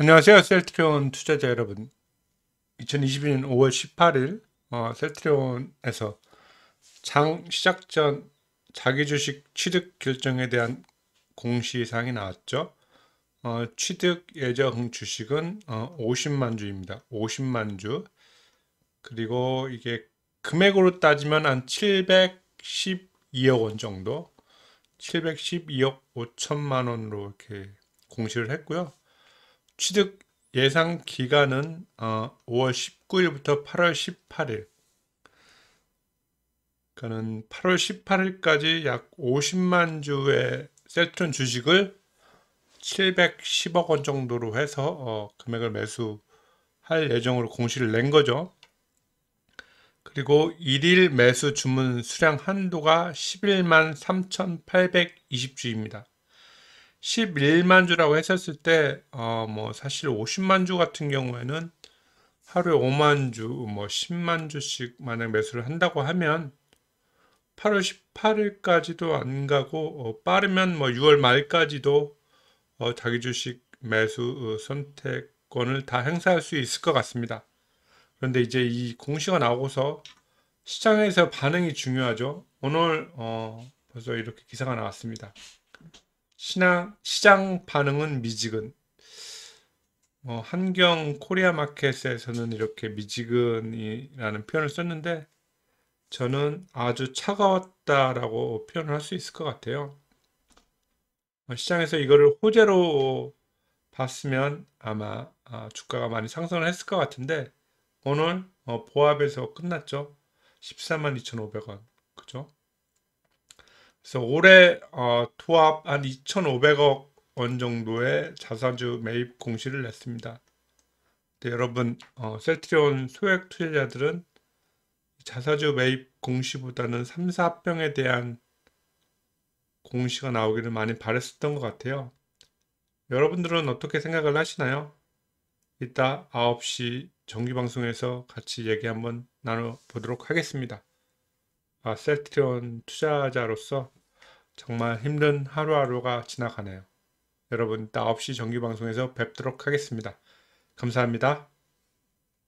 안녕하세요. 셀트리온 투자자 여러분. 2022년 5월 18일 어, 셀트리온에서 장 시작 전 자기 주식 취득 결정에 대한 공시사항이 나왔죠. 어, 취득 예정 주식은 어, 50만 주입니다. 50만 주. 그리고 이게 금액으로 따지면 한 712억 원 정도. 712억 5천만 원으로 이렇게 공시를 했고요. 취득 예상 기간은 어, 5월 19일부터 8월 18일. 그는 8월 18일까지 약 50만 주의 셀트론 주식을 710억 원 정도로 해서 어, 금액을 매수할 예정으로 공시를 낸 거죠. 그리고 1일 매수 주문 수량 한도가 11만 3,820주입니다. 11만 주라고 했었을 때, 어, 뭐, 사실 50만 주 같은 경우에는 하루에 5만 주, 뭐, 10만 주씩 만약 매수를 한다고 하면 8월 18일까지도 안 가고, 어, 빠르면 뭐 6월 말까지도 어, 자기 주식 매수 어, 선택권을 다 행사할 수 있을 것 같습니다. 그런데 이제 이 공시가 나오고서 시장에서 반응이 중요하죠. 오늘 어, 벌써 이렇게 기사가 나왔습니다. 시나, 시장 반응은 미지근. 어, 한경 코리아 마켓에서는 이렇게 미지근이라는 표현을 썼는데 저는 아주 차가웠다라고 표현을 할 수 있을 것 같아요. 어, 시장에서 이거를 호재로 봤으면 아마 아, 주가가 많이 상승을 했을 것 같은데 오늘 어, 보합에서 끝났죠. 142,500원. 그래서 올해 어, 투합 한 2,500억 원 정도의 자사주 매입 공시를 냈습니다 네, 여러분 어, 셀트리온 소액 투자자들은 자사주 매입 공시보다는 3, 사합병에 대한 공시가 나오기를 많이 바랬었던 것 같아요. 여러분들은 어떻게 생각을 하시나요? 이따 9시 정기방송에서 같이 얘기 한번 나눠보도록 하겠습니다. 아, 셀트리온 투자자로서 정말 힘든 하루하루가 지나가네요. 여러분, 9시 정규방송에서 뵙도록 하겠습니다. 감사합니다.